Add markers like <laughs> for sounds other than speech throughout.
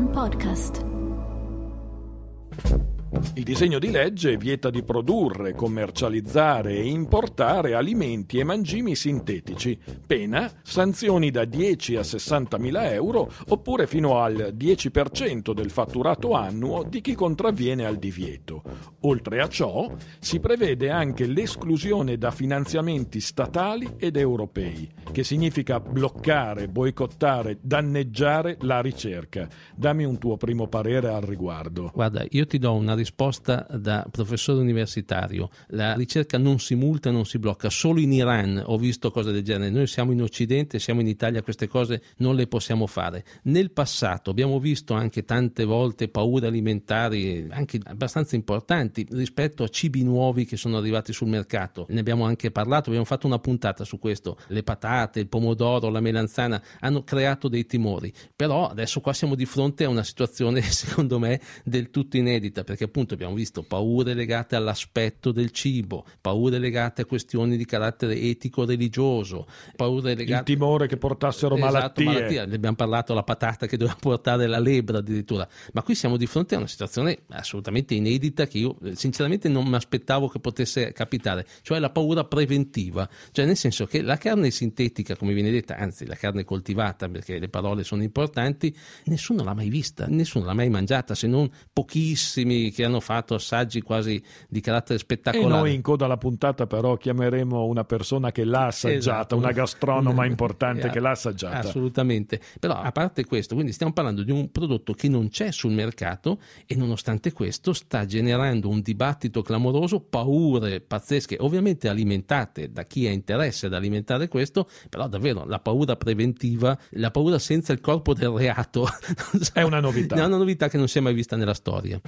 One Podcast. Il disegno di legge vieta di produrre, commercializzare e importare alimenti e mangimi sintetici, pena sanzioni da 10 a 60 mila euro oppure fino al 10% del fatturato annuo di chi contravviene al divieto, Oltre a ciò, si prevede anche l'esclusione da finanziamenti statali ed europei, che significa bloccare, boicottare, danneggiare la ricerca. Dammi un tuo primo parere al riguardo. Guarda, io ti do una risposta da professore universitario. La ricerca non si multa, non si blocca. Solo in Iran ho visto cose del genere. Noi siamo in Occidente, siamo in Italia, queste cose non le possiamo fare. Nel passato abbiamo visto anche tante volte paure alimentari, anche abbastanza importanti avanti rispetto a cibi nuovi che sono arrivati sul mercato. Ne abbiamo anche parlato, abbiamo fatto una puntata su questo. Le patate, il pomodoro, la melanzana hanno creato dei timori, però adesso qua siamo di fronte a una situazione <laughs> secondo me del tutto inedita perché appunto abbiamo visto paure legate all'aspetto del cibo, paure legate a questioni di carattere etico religioso, paure legate il timore che portassero esatto, malattie. malattie. abbiamo parlato della patata che doveva portare la lebra addirittura, ma qui siamo di fronte a una situazione assolutamente inedita che io sinceramente non mi aspettavo che potesse capitare, cioè la paura preventiva, cioè nel senso che la carne sintetica, come viene detta, anzi la carne coltivata, perché le parole sono importanti, nessuno l'ha mai vista, nessuno l'ha mai mangiata, se non pochissimi che hanno fatto assaggi quasi di carattere spettacolare. E noi in coda alla puntata però chiameremo una persona che l'ha assaggiata, esatto. una gastronoma importante <laughs> che l'ha assaggiata. Assolutamente, però a parte questo, quindi stiamo parlando di un prodotto che non c'è sul mercato e nonostante questo sta generando un dibattito clamoroso, paure pazzesche, ovviamente alimentate da chi ha interesse ad alimentare questo, però davvero la paura preventiva, la paura senza il corpo del reato, <laughs> è una novità. È una novità che non si è mai vista nella storia.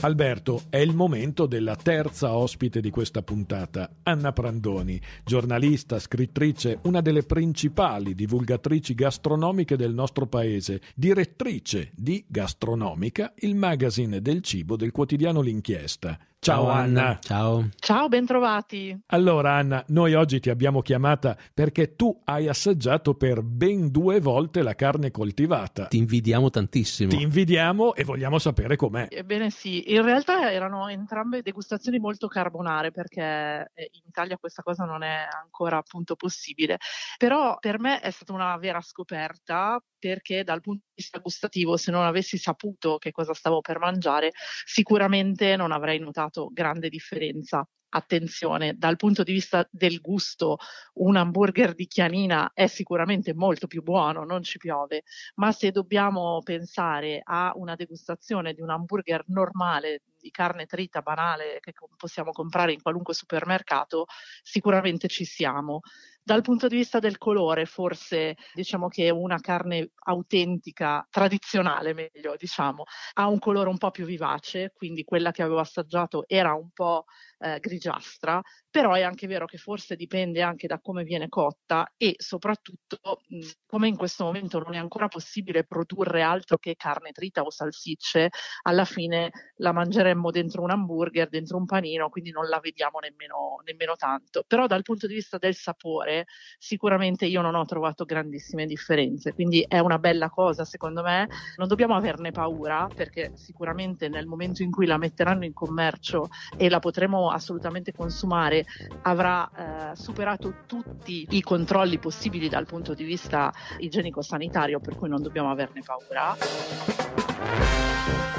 Alberto, è il momento della terza ospite di questa puntata, Anna Prandoni, giornalista, scrittrice, una delle principali divulgatrici gastronomiche del nostro paese, direttrice di Gastronomica, il magazine del cibo del quotidiano L'Inchiesta. Ciao, Ciao Anna. Anna. Ciao. Ciao, bentrovati. Allora Anna, noi oggi ti abbiamo chiamata perché tu hai assaggiato per ben due volte la carne coltivata. Ti invidiamo tantissimo. Ti invidiamo e vogliamo sapere com'è. Ebbene sì, in realtà erano entrambe degustazioni molto carbonare perché eh, in Italia questa cosa non è ancora appunto possibile. Però per me è stata una vera scoperta perché dal punto vista gustativo, se non avessi saputo che cosa stavo per mangiare, sicuramente non avrei notato grande differenza. Attenzione, dal punto di vista del gusto, un hamburger di chianina è sicuramente molto più buono, non ci piove, ma se dobbiamo pensare a una degustazione di un hamburger normale di carne trita banale che possiamo comprare in qualunque supermercato, sicuramente ci siamo. Dal punto di vista del colore, forse diciamo che una carne autentica, tradizionale meglio, diciamo, ha un colore un po' più vivace, quindi quella che avevo assaggiato era un po' eh, grigiastra, però è anche vero che forse dipende anche da come viene cotta e soprattutto mhmm, come in questo momento non è ancora possibile produrre altro che carne trita o salsicce, alla fine la mangeremmo dentro un hamburger, dentro un panino, quindi non la vediamo nemmeno, nemmeno tanto. Però dal punto di vista del sapore sicuramente io non ho trovato grandissime differenze, quindi è una bella cosa secondo me, non dobbiamo averne paura perché sicuramente nel momento in cui la metteranno in commercio e la potremo assolutamente consumare avrà eh, superato tutti i controlli possibili dal punto di vista igienico-sanitario, per cui non dobbiamo averne paura.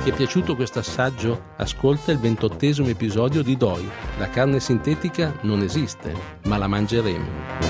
Ti è piaciuto questo assaggio? Ascolta il ventottesimo episodio di DOI. La carne sintetica non esiste, ma la mangeremo.